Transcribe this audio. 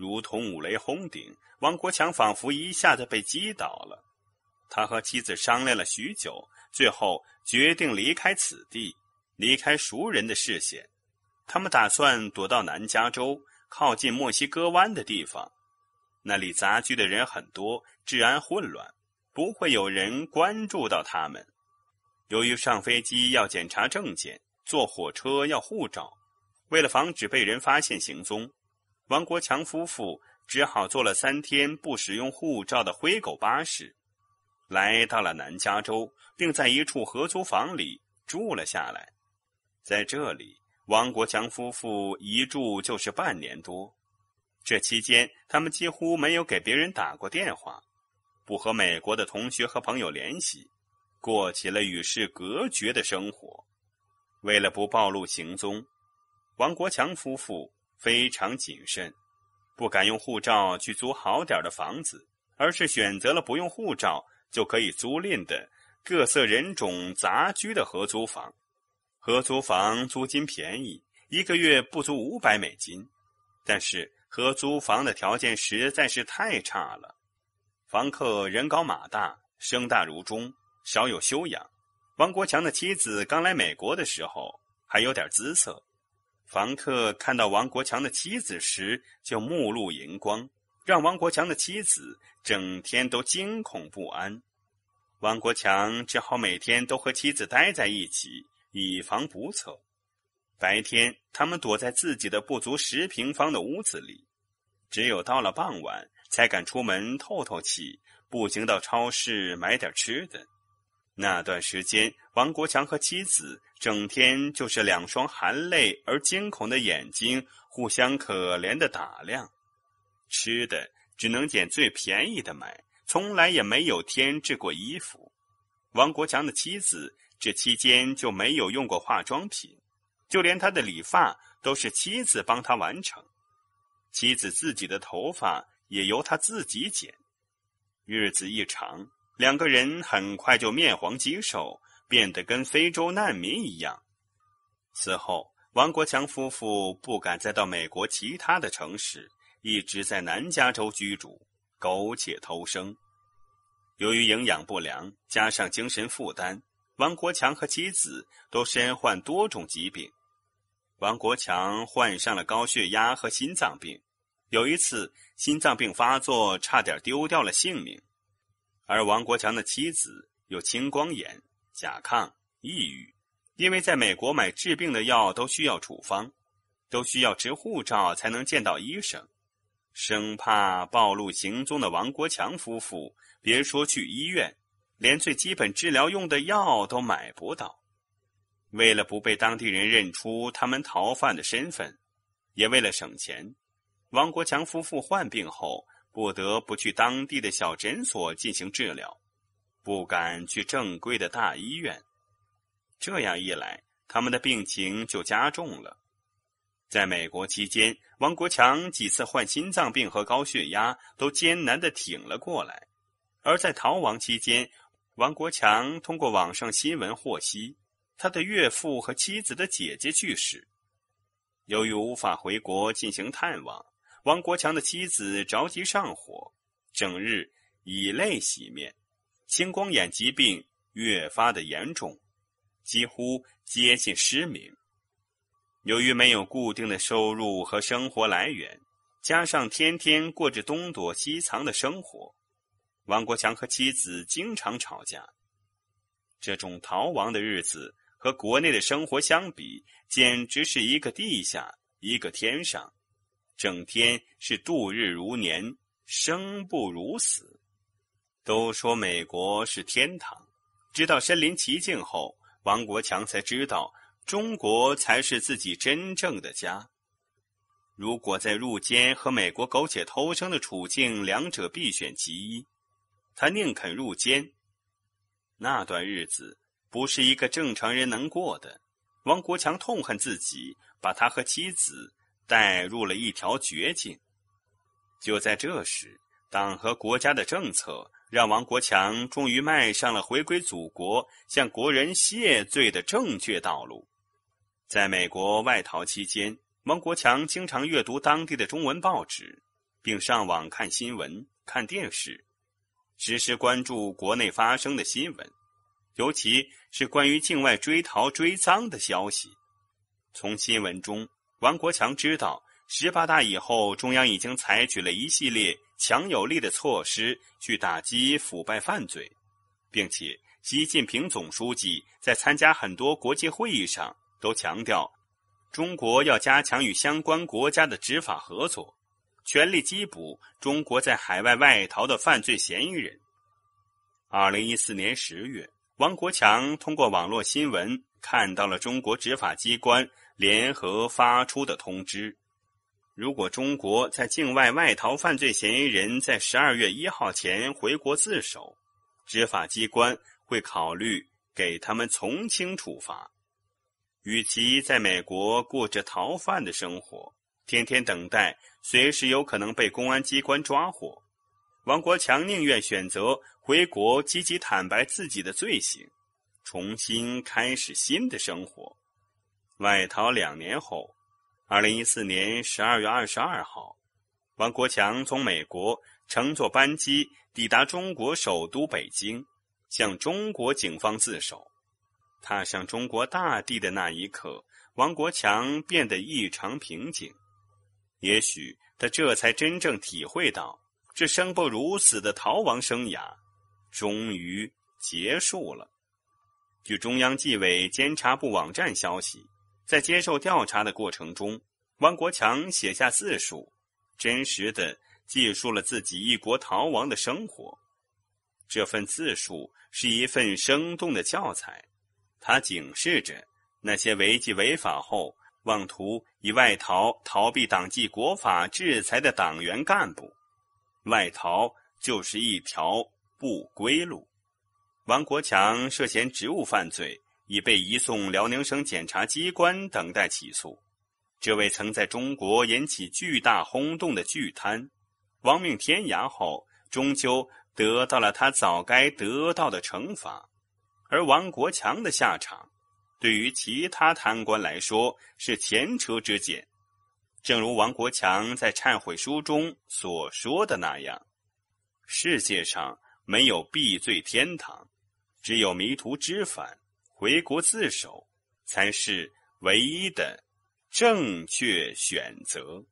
如同五雷轰顶，王国强仿佛一下子被击倒了。他和妻子商量了许久，最后决定离开此地，离开熟人的视线。他们打算躲到南加州靠近墨西哥湾的地方，那里杂居的人很多，治安混乱，不会有人关注到他们。由于上飞机要检查证件，坐火车要护照，为了防止被人发现行踪。王国强夫妇只好坐了三天不使用护照的灰狗巴士，来到了南加州，并在一处合租房里住了下来。在这里，王国强夫妇一住就是半年多。这期间，他们几乎没有给别人打过电话，不和美国的同学和朋友联系，过起了与世隔绝的生活。为了不暴露行踪，王国强夫妇。非常谨慎，不敢用护照去租好点的房子，而是选择了不用护照就可以租赁的各色人种杂居的合租房。合租房租金便宜，一个月不足五百美金，但是合租房的条件实在是太差了。房客人高马大，声大如钟，少有修养。王国强的妻子刚来美国的时候还有点姿色。房客看到王国强的妻子时，就目露荧光，让王国强的妻子整天都惊恐不安。王国强只好每天都和妻子待在一起，以防不测。白天，他们躲在自己的不足十平方的屋子里，只有到了傍晚才敢出门透透气，步行到超市买点吃的。那段时间，王国强和妻子整天就是两双含泪而惊恐的眼睛，互相可怜的打量。吃的只能捡最便宜的买，从来也没有添置过衣服。王国强的妻子这期间就没有用过化妆品，就连他的理发都是妻子帮他完成，妻子自己的头发也由他自己剪。日子一长。两个人很快就面黄肌瘦，变得跟非洲难民一样。此后，王国强夫妇不敢再到美国其他的城市，一直在南加州居住，苟且偷生。由于营养不良，加上精神负担，王国强和妻子都身患多种疾病。王国强患上了高血压和心脏病，有一次心脏病发作，差点丢掉了性命。而王国强的妻子有青光眼、甲亢、抑郁，因为在美国买治病的药都需要处方，都需要持护照才能见到医生，生怕暴露行踪的王国强夫妇，别说去医院，连最基本治疗用的药都买不到。为了不被当地人认出他们逃犯的身份，也为了省钱，王国强夫妇患病后。不得不去当地的小诊所进行治疗，不敢去正规的大医院。这样一来，他们的病情就加重了。在美国期间，王国强几次患心脏病和高血压，都艰难的挺了过来。而在逃亡期间，王国强通过网上新闻获悉，他的岳父和妻子的姐姐去世，由于无法回国进行探望。王国强的妻子着急上火，整日以泪洗面，青光眼疾病越发的严重，几乎接近失明。由于没有固定的收入和生活来源，加上天天过着东躲西藏的生活，王国强和妻子经常吵架。这种逃亡的日子和国内的生活相比，简直是一个地下，一个天上。整天是度日如年，生不如死。都说美国是天堂，直到身临其境后，王国强才知道中国才是自己真正的家。如果在入监和美国苟且偷生的处境，两者必选其一，他宁肯入监。那段日子不是一个正常人能过的。王国强痛恨自己，把他和妻子。带入了一条绝境。就在这时，党和国家的政策让王国强终于迈上了回归祖国、向国人谢罪的正确道路。在美国外逃期间，王国强经常阅读当地的中文报纸，并上网看新闻、看电视，时时关注国内发生的新闻，尤其是关于境外追逃追赃的消息。从新闻中。王国强知道，十八大以后，中央已经采取了一系列强有力的措施去打击腐败犯罪，并且习近平总书记在参加很多国际会议上都强调，中国要加强与相关国家的执法合作，全力缉捕中国在海外外逃的犯罪嫌疑人。二零一四年十月，王国强通过网络新闻看到了中国执法机关。联合发出的通知：如果中国在境外外逃犯罪嫌疑人在十二月一号前回国自首，执法机关会考虑给他们从轻处罚。与其在美国过着逃犯的生活，天天等待随时有可能被公安机关抓获，王国强宁愿选择回国，积极坦白自己的罪行，重新开始新的生活。外逃两年后，二零一四年十二月二十二号，王国强从美国乘坐班机抵达中国首都北京，向中国警方自首。踏上中国大地的那一刻，王国强变得异常平静。也许他这才真正体会到，这生不如死的逃亡生涯终于结束了。据中央纪委监察部网站消息。在接受调查的过程中，汪国强写下自述，真实的记述了自己异国逃亡的生活。这份自述是一份生动的教材，它警示着那些违纪违法后妄图以外逃逃避党纪国法制裁的党员干部，外逃就是一条不归路。汪国强涉嫌职务犯罪。已被移送辽宁省检察机关等待起诉。这位曾在中国引起巨大轰动的巨贪，亡命天涯后，终究得到了他早该得到的惩罚。而王国强的下场，对于其他贪官来说是前车之鉴。正如王国强在忏悔书中所说的那样：“世界上没有避罪天堂，只有迷途知返。”回国自首才是唯一的正确选择。